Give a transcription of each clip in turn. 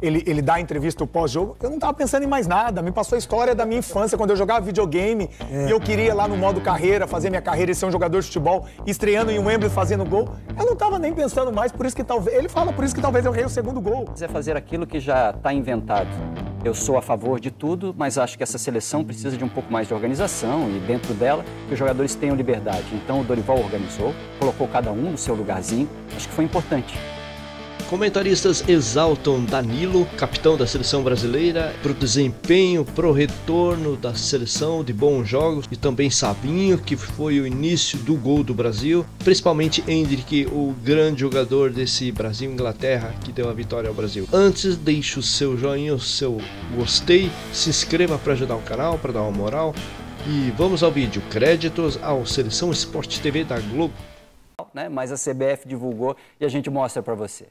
ele, ele dá a entrevista pós-jogo, eu não estava pensando em mais nada. Me passou a história da minha infância, quando eu jogava videogame é. e eu queria lá no modo carreira, fazer minha carreira e ser um jogador de futebol, estreando em Wembley fazendo gol. Eu não estava nem pensando mais, por isso que talvez. Ele fala, por isso que talvez eu rei o segundo gol. É fazer aquilo que já está inventado. Eu sou a favor de tudo, mas acho que essa seleção precisa de um pouco mais de organização e dentro dela que os jogadores tenham liberdade. Então o Dorival organizou, colocou cada um no seu lugarzinho. Acho que foi importante. Comentaristas exaltam Danilo, capitão da seleção brasileira, pro desempenho, pro retorno da seleção de bons jogos e também Sabinho, que foi o início do gol do Brasil, principalmente Hendrick, o grande jogador desse Brasil-Inglaterra que deu a vitória ao Brasil. Antes, deixe o seu joinha, o seu gostei, se inscreva para ajudar o canal, para dar uma moral. E vamos ao vídeo. Créditos ao Seleção Esporte TV da Globo. Né? Mas a CBF divulgou e a gente mostra para você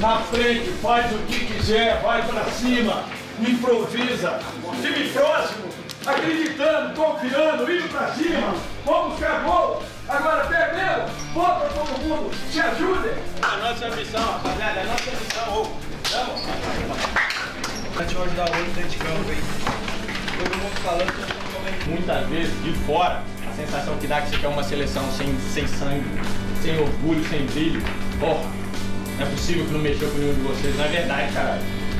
na frente, faz o que quiser, vai para cima, improvisa. Time próximo, acreditando, confiando, indo para cima, vamos buscar gol. Agora perdeu, volta todo mundo, se ajudem. A nossa missão, rapaziada, a nossa missão, ô. Vamos. A gente hoje dentro de campo, hein? Todo mundo falando, que mundo também. Muitas vezes, de fora, a sensação que dá é que você quer uma seleção sem, sem sangue, sem orgulho, sem brilho. Porra. Não é possível que não mexeu com nenhum de vocês. Não é verdade, cara.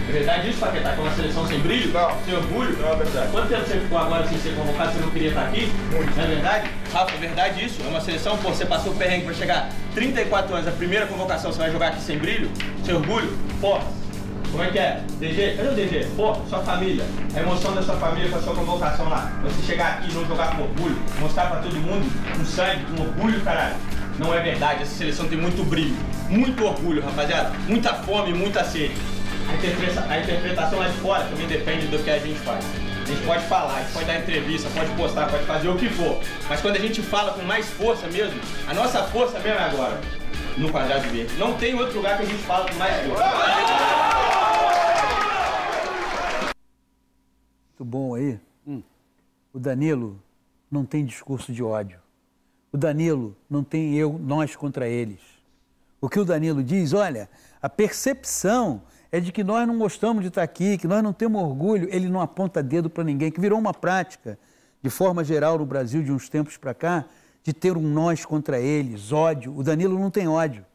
É verdade isso, Paquetá, com é uma seleção sem brilho? Não. Sem orgulho? Não, é verdade. Quanto tempo você ficou agora sem ser convocado? Você não queria estar aqui? Muito. Não é verdade? Rafa, é verdade isso? É uma seleção, pô, você passou o perrengue pra chegar 34 anos, a primeira convocação, você vai jogar aqui sem brilho? Sem orgulho? Pô, como é que é? DG, cadê o DG? Pô, sua família, a emoção da sua família com a sua convocação lá. Você chegar aqui e não jogar com orgulho, mostrar pra todo mundo um sangue, um orgulho, caralho. Não é verdade, essa seleção tem muito brilho, muito orgulho, rapaziada, muita fome, muita sede. A, interpreta a interpretação lá de fora também depende do que a gente faz. A gente pode falar, a gente pode dar entrevista, pode postar, pode fazer o que for. Mas quando a gente fala com mais força mesmo, a nossa força mesmo é agora, no quadrado verde. Não tem outro lugar que a gente fala com mais força. Muito bom aí. Hum. O Danilo não tem discurso de ódio. O Danilo não tem eu, nós contra eles. O que o Danilo diz, olha, a percepção é de que nós não gostamos de estar aqui, que nós não temos orgulho, ele não aponta dedo para ninguém, que virou uma prática, de forma geral, no Brasil, de uns tempos para cá, de ter um nós contra eles, ódio. O Danilo não tem ódio.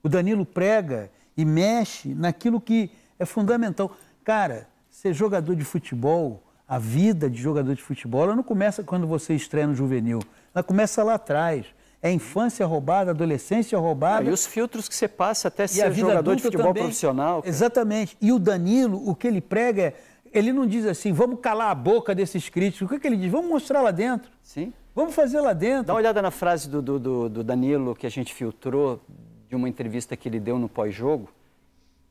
O Danilo prega e mexe naquilo que é fundamental. Cara, ser jogador de futebol, a vida de jogador de futebol, ela não começa quando você estreia no juvenil. Ela começa lá atrás. É infância roubada, adolescência roubada. Ah, e os filtros que você passa até ser jogador de futebol também. profissional. Cara. Exatamente. E o Danilo, o que ele prega é. Ele não diz assim, vamos calar a boca desses críticos. O que, é que ele diz? Vamos mostrar lá dentro. Sim. Vamos fazer lá dentro. Dá uma olhada na frase do, do, do, do Danilo que a gente filtrou de uma entrevista que ele deu no pós-jogo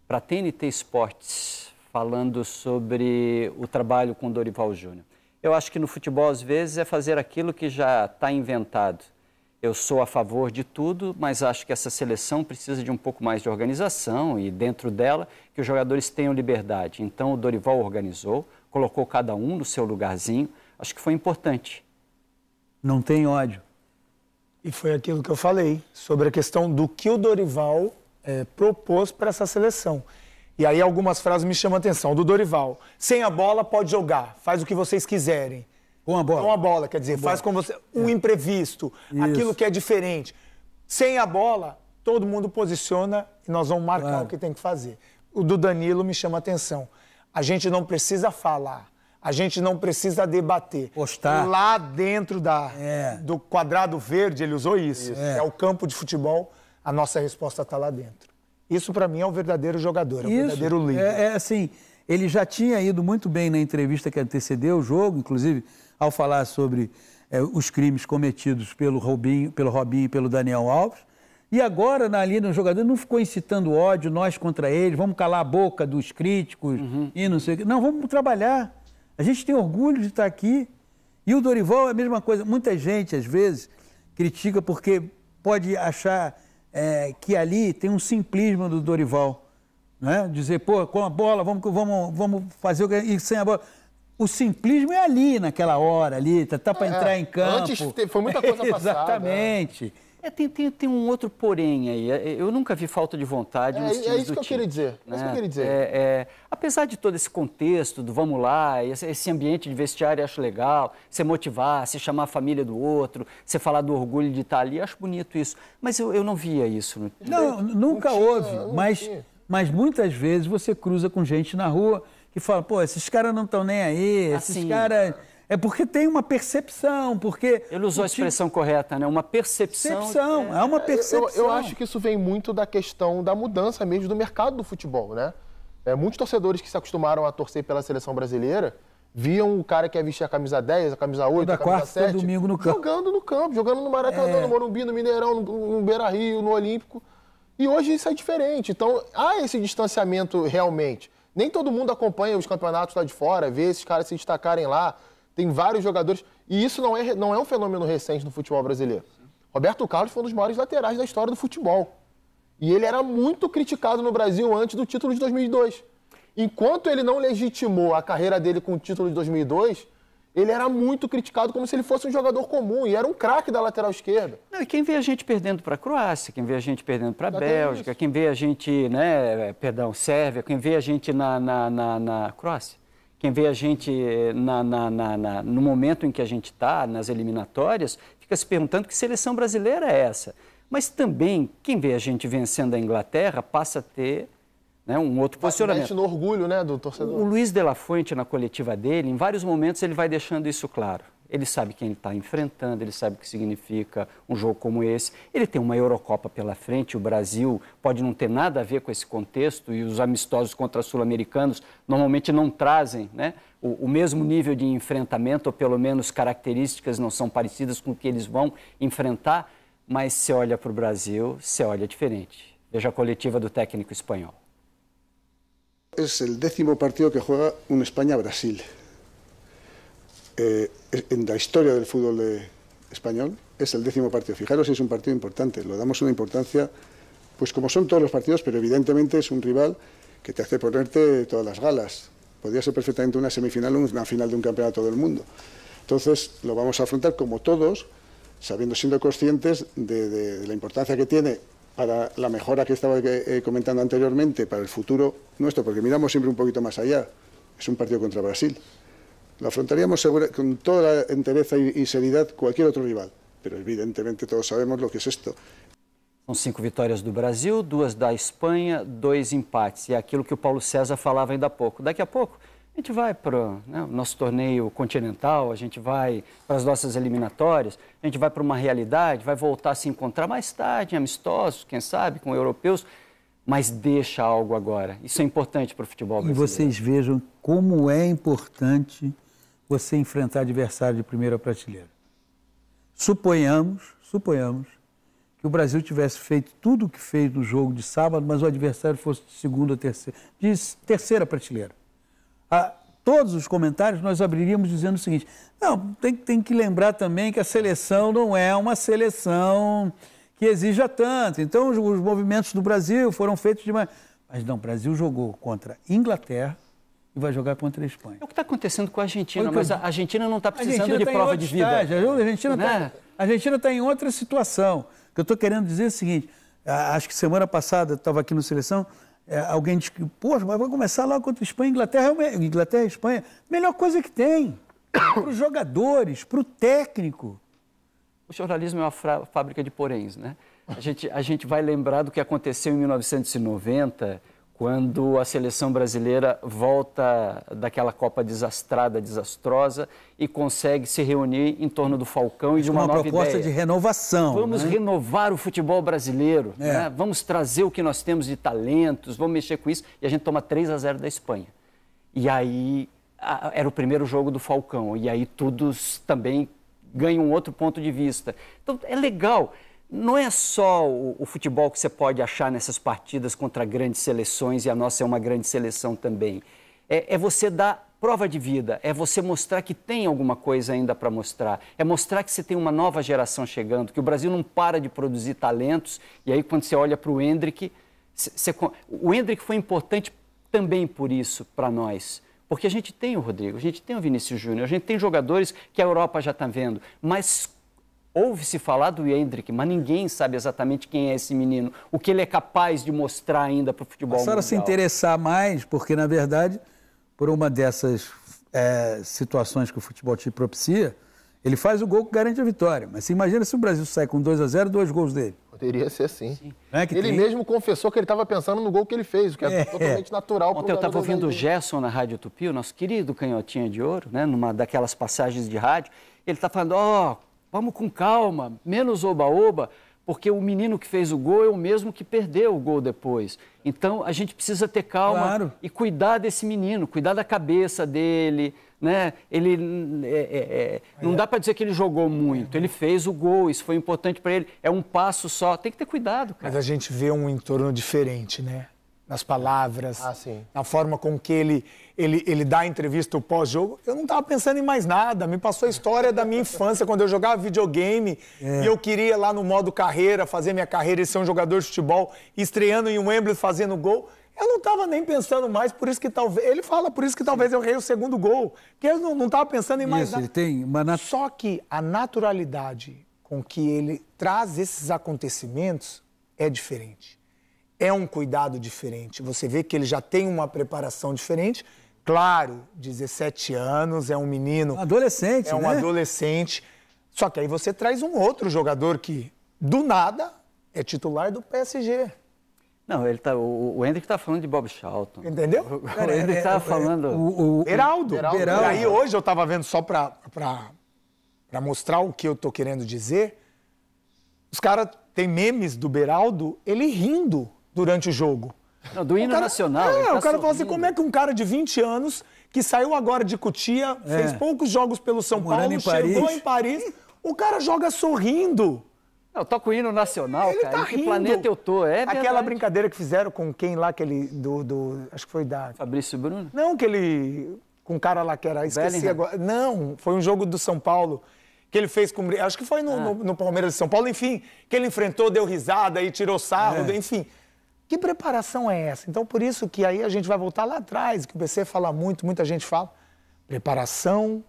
para a TNT Esportes, falando sobre o trabalho com Dorival Júnior. Eu acho que no futebol, às vezes, é fazer aquilo que já está inventado. Eu sou a favor de tudo, mas acho que essa seleção precisa de um pouco mais de organização e, dentro dela, que os jogadores tenham liberdade. Então, o Dorival organizou, colocou cada um no seu lugarzinho. Acho que foi importante. Não tem ódio. E foi aquilo que eu falei sobre a questão do que o Dorival é, propôs para essa seleção. E aí algumas frases me chamam a atenção. Do Dorival, sem a bola pode jogar, faz o que vocês quiserem. Com a bola. Com a bola, quer dizer, com faz bola. com você um é. imprevisto, Isso. aquilo que é diferente. Sem a bola, todo mundo posiciona e nós vamos marcar claro. o que tem que fazer. O do Danilo me chama a atenção. A gente não precisa falar, a gente não precisa debater. Postar. Lá dentro da, é. do quadrado verde, ele usou isso. isso. É. é o campo de futebol, a nossa resposta está lá dentro. Isso para mim é um verdadeiro jogador, é um verdadeiro líder. É, é assim, ele já tinha ido muito bem na entrevista que antecedeu o jogo, inclusive ao falar sobre é, os crimes cometidos pelo Robinho, pelo Robinho e pelo Daniel Alves. E agora, na linha do jogador, não ficou incitando ódio, nós contra eles, vamos calar a boca dos críticos uhum. e não sei o quê. Não, vamos trabalhar. A gente tem orgulho de estar aqui. E o Dorival é a mesma coisa. Muita gente, às vezes, critica porque pode achar é, que ali tem um simplismo do Dorival. Né? Dizer, pô, com a bola, vamos, vamos, vamos fazer o que. E sem a bola. O simplismo é ali, naquela hora, ali, tá, tá para é, entrar em campo. Antes foi muita coisa passada. Exatamente. É. É, tem, tem, tem, um outro porém aí. É, é, eu nunca vi falta de vontade. É, nos é isso que eu time, queria dizer. Né? É isso que eu né? queria dizer. É, é, apesar de todo esse contexto do vamos lá, esse, ambiente de vestiário eu acho legal, você motivar, você chamar a família do outro, você falar do orgulho de estar ali, acho bonito isso. Mas eu, eu não via isso. No... Não, nunca não houve. mas, tinha. mas muitas vezes você cruza com gente na rua que fala, pô, esses caras não estão nem aí, esses ah, caras é porque tem uma percepção, porque... Ele usou a expressão correta, né? Uma percepção. Percepção, é, é uma percepção. Eu, eu, acho que isso vem muito da questão da mudança mesmo do mercado do futebol, né? É, muitos torcedores que se acostumaram a torcer pela seleção brasileira viam o cara que ia é vestir a camisa 10, a camisa 8, Toda a camisa quarta, 7... domingo no campo. Jogando no campo, jogando no Maracanã, é... no Morumbi, no Mineirão, no, no Beira-Rio, no Olímpico. E hoje isso é diferente. Então, há esse distanciamento realmente. Nem todo mundo acompanha os campeonatos lá de fora, vê esses caras se destacarem lá tem vários jogadores. E isso não é, não é um fenômeno recente no futebol brasileiro. Roberto Carlos foi um dos maiores laterais da história do futebol. E ele era muito criticado no Brasil antes do título de 2002. Enquanto ele não legitimou a carreira dele com o título de 2002, ele era muito criticado como se ele fosse um jogador comum e era um craque da lateral esquerda. Não, e quem vê a gente perdendo para a Croácia, quem vê a gente perdendo para a Bélgica, quem vê a gente, né, perdão, Sérvia, quem vê a gente na, na, na, na Croácia, quem vê a gente eh, na, na, na, no momento em que a gente está, nas eliminatórias, fica se perguntando que seleção brasileira é essa. Mas também, quem vê a gente vencendo a Inglaterra passa a ter né, um outro posicionamento. no orgulho né, do torcedor. O Luiz de la Fuente, na coletiva dele, em vários momentos ele vai deixando isso claro ele sabe quem ele está enfrentando, ele sabe o que significa um jogo como esse. Ele tem uma Eurocopa pela frente, o Brasil pode não ter nada a ver com esse contexto e os amistosos contra sul-americanos normalmente não trazem né, o, o, mesmo nível de enfrentamento, ou pelo menos características não são parecidas com o que eles vão enfrentar. Mas se olha para o Brasil, se olha diferente. Veja a coletiva do técnico espanhol. É o décimo partido que joga um Espanha-Brasil. Eh, en la historia del fútbol español, es el décimo partido. Fijaros, es un partido importante, lo damos una importancia, pues como son todos los partidos, pero evidentemente es un rival que te hace ponerte todas las galas. Podría ser perfectamente una semifinal o una final de un campeonato del mundo. Entonces, lo vamos a afrontar como todos, sabiendo, siendo conscientes de, la importancia que tiene para la mejora que estaba eh, eh, comentando anteriormente, para el futuro nuestro, porque miramos siempre un poquito más allá. Es un partido contra Brasil. Lo afrontaríamos segura, con toda la entereza y, y seriedad cualquier otro rival, pero evidentemente todos sabemos lo que es esto. São cinco vitórias do Brasil, duas da Espanha, dois empates. E é aquilo que o Paulo César falava ainda há pouco. Daqui a pouco, a gente vai para né, o né, nosso torneio continental, a gente vai para as nossas eliminatórias, a gente vai para uma realidade, vai voltar a se encontrar mais tarde, amistosos, quem sabe, com europeus. Mas deixa algo agora. Isso é importante para o futebol brasileiro. E vocês vejam como é importante você enfrentar adversário de primeira prateleira. Suponhamos, suponhamos que o Brasil tivesse feito tudo o que fez no jogo de sábado, mas o adversário fosse de segunda ou terceira, de terceira prateleira. A, ah, todos os comentários nós abriríamos dizendo o seguinte: não, tem, tem que lembrar também que a seleção não é uma seleção que exija tanto. Então, os, os movimentos do Brasil foram feitos de Mas não, o Brasil jogou contra Inglaterra, e vai jogar contra a Espanha. É o que está acontecendo com a Argentina, mas a Argentina não está precisando de tá prova de vida. Estágio. A Argentina está né? tá em outra situação. O que eu estou querendo dizer é o seguinte: acho que semana passada eu estava aqui no Seleção, é, alguém disse que, poxa, mas vai começar lá contra a Espanha, Inglaterra, é Inglaterra e Espanha. Melhor coisa que tem para os jogadores, para o técnico. O jornalismo é uma fábrica de poréns, né? A gente, a gente vai lembrar do que aconteceu em 1990 quando a seleção brasileira volta daquela Copa desastrada, desastrosa e consegue se reunir em torno do Falcão e de é uma, uma nova proposta ideia. de renovação. Vamos né? renovar o futebol brasileiro, é. né? vamos trazer o que nós temos de talentos, vamos mexer com isso e a gente toma 3 a 0 da Espanha. E aí era o primeiro jogo do Falcão e aí todos também ganham um outro ponto de vista. Então é legal não é só o, o, futebol que você pode achar nessas partidas contra grandes seleções, e a nossa é uma grande seleção também. É, é você dar prova de vida, é você mostrar que tem alguma coisa ainda para mostrar, é mostrar que você tem uma nova geração chegando, que o Brasil não para de produzir talentos, e aí quando você olha para o Hendrick, você, o Hendrick foi importante também por isso para nós. Porque a gente tem o Rodrigo, a gente tem o Vinícius Júnior, a gente tem jogadores que a Europa já está vendo, mas Ouve-se falar do Hendrick, mas ninguém sabe exatamente quem é esse menino, o que ele é capaz de mostrar ainda para o futebol Passaram mundial. a se interessar mais, porque, na verdade, por uma dessas é, situações que o futebol te propicia, ele faz o gol que garante a vitória. Mas imagina se o Brasil sai com 2 a 0 dois gols dele. Poderia ser assim. sim. É ele tem... mesmo confessou que ele estava pensando no gol que ele fez, o que é, é. totalmente é. natural. Ontem eu estava ouvindo o Gerson na Rádio Tupi, o nosso querido canhotinha de ouro, né, numa daquelas passagens de rádio. Ele está falando, ó, oh, Vamos com calma, menos oba-oba, porque o menino que fez o gol é o mesmo que perdeu o gol depois. Então a gente precisa ter calma claro. e cuidar desse menino, cuidar da cabeça dele. Né? Ele é, é, é, é não dá para dizer que ele jogou muito. Ele fez o gol, isso foi importante para ele. É um passo só. Tem que ter cuidado, cara. Mas a gente vê um entorno diferente, né? nas palavras, ah, na forma com que ele, ele, ele dá a entrevista pós-jogo. Eu não estava pensando em mais nada, me passou a história da minha infância, quando eu jogava videogame é. e eu queria lá no modo carreira, fazer minha carreira e ser um jogador de futebol, estreando em Wembley, fazendo gol. Eu não estava nem pensando mais, por isso que talvez. Ele fala, por isso que talvez eu rei o segundo gol. Porque eu não estava pensando em mais isso, nada. Ele tem uma nat... Só que a naturalidade com que ele traz esses acontecimentos é diferente é um cuidado diferente. Você vê que ele já tem uma preparação diferente. Claro, 17 anos, é um menino. Adolescente, É um né? adolescente. Só que aí você traz um outro jogador que, do nada, é titular do PSG. Não, ele tá, o, Hendrick tá falando de Bob Charlton. Entendeu? O, Cara, o é, Hendrick estava é, é, falando. O, o, Heraldo. Heraldo. E aí hoje eu estava vendo só para mostrar o que eu tô querendo dizer. Os caras têm memes do Beraldo, ele rindo durante o jogo. Não, do hino cara, nacional. É, tá o cara fala assim: como é que um cara de 20 anos, que saiu agora de Cutia é. fez poucos jogos pelo São Paulo, em chegou Paris. em Paris, o cara joga sorrindo. Eu toco o hino nacional, ele cara. Tá que planeta eu tô? É Aquela brincadeira que fizeram com quem lá, aquele. Do, do, acho que foi da. Fabrício Bruno? Não, que ele. Com o cara lá que era. Esqueci Bellingham. agora. Não, foi um jogo do São Paulo que ele fez com. Acho que foi no, ah. no, no Palmeiras de São Paulo, enfim. Que ele enfrentou, deu risada e tirou sarro, é. enfim. Que preparação é essa? Então, por isso que aí a gente vai voltar lá atrás, que o BC fala muito, muita gente fala. Preparação,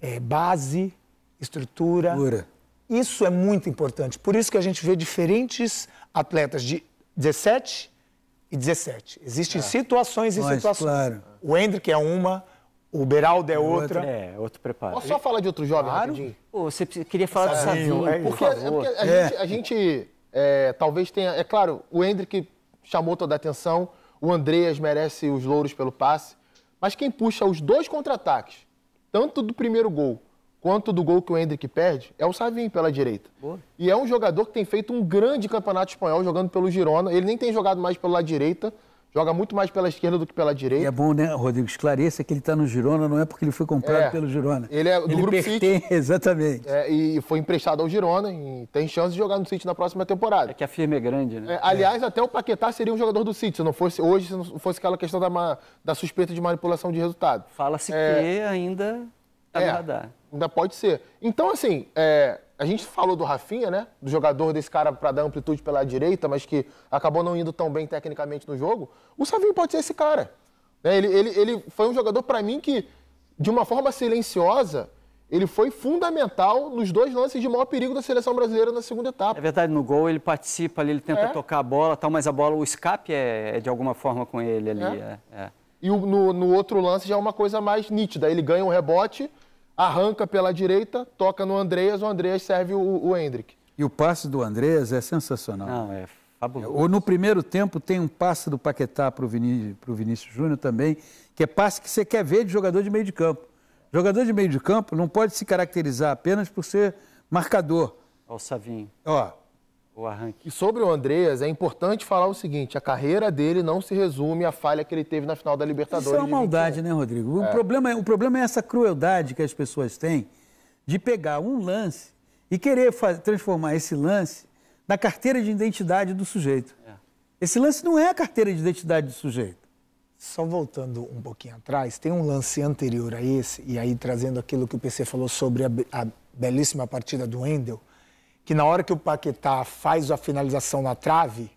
é, base, estrutura. Pura. Isso é muito importante. Por isso que a gente vê diferentes atletas de 17 e 17. Existem ah. situações e situações. Claro. O Hendrick é uma, o Beraldo é outra. outra. É, outro preparo. Posso só falar de outro jovem claro. rapidinho? você queria falar de do é, por porque, favor. É, é porque a, é. Gente, a gente, é, talvez tenha... É claro, o Hendrick chamou toda a atenção. O Andreas merece os louros pelo passe. Mas quem puxa os dois contra-ataques, tanto do primeiro gol quanto do gol que o Hendrick perde, é o Savinho pela direita. Boa. E é um jogador que tem feito um grande campeonato espanhol jogando pelo Girona. Ele nem tem jogado mais pelo lado direita, Joga muito mais pela esquerda do que pela direita. E é bom, né, Rodrigo? Esclareça que ele está no Girona, não é porque ele foi comprado é, pelo Girona. Ele é do ele grupo pertence, City. Exatamente. É, e foi emprestado ao Girona e tem chance de jogar no City na próxima temporada. É que a firma é grande, né? É, aliás, até o Paquetá seria um jogador do City, se não fosse hoje, se não fosse aquela questão da, da suspeita de manipulação de resultado. Fala-se é. que ainda está no é, radar. Ainda pode ser. Então, assim, é, a gente falou do Rafinha, né? Do jogador desse cara para dar amplitude pela direita, mas que acabou não indo tão bem tecnicamente no jogo. O Savinho pode ser esse cara. Né? Ele, ele, ele foi um jogador, para mim, que, de uma forma silenciosa, ele foi fundamental nos dois lances de maior perigo da seleção brasileira na segunda etapa. É verdade, no gol ele participa ali, ele tenta é. tocar a bola tal, mas a bola, o escape é, é de alguma forma com ele ali. É. é, é. E no, no outro lance já é uma coisa mais nítida. Ele ganha um rebote, arranca pela direita, toca no Andreas, o Andreas serve o, o Hendrick. E o passe do Andreas é sensacional. Não, é fabuloso. Ou no primeiro tempo tem um passe do Paquetá para o Vinícius Júnior também, que é passe que você quer ver de jogador de meio de campo. Jogador de meio de campo não pode se caracterizar apenas por ser marcador. Olha o Savinho. Ó, o arranque. E sobre o Andreas, é importante falar o seguinte: a carreira dele não se resume à falha que ele teve na final da Libertadores. Isso é uma maldade, né, Rodrigo? É. O, problema é, o problema é essa crueldade que as pessoas têm de pegar um lance e querer transformar esse lance na carteira de identidade do sujeito. É. Esse lance não é a carteira de identidade do sujeito. Só voltando um pouquinho atrás, tem um lance anterior a esse, e aí trazendo aquilo que o PC falou sobre a, a belíssima partida do Endel que na hora que o Paquetá faz a finalização na trave,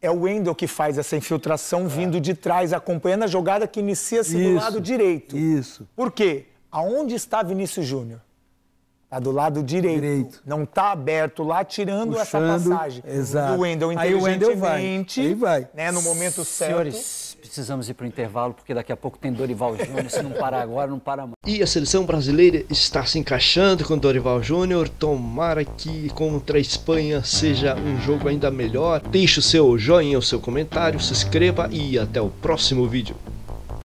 é o Wendel que faz essa infiltração é. vindo é. de trás, acompanhando a jogada que inicia-se assim, do lado direito. Isso. Por quê? Aonde está Vinícius Júnior? Está do lado direito. direito. Não está aberto lá, tirando Puxando, essa passagem. Exato. Do Wendel, inteligentemente. Aí o Wendel vai. Aí vai. Né, no momento certo. Senhores, precisamos ir para o intervalo, porque daqui a pouco tem Dorival Júnior. Se não parar agora, não para mais. E a seleção brasileira está se encaixando com Dorival Júnior. Tomara que contra a Espanha seja um jogo ainda melhor. Deixe o seu joinha, o seu comentário, se inscreva e até o próximo vídeo.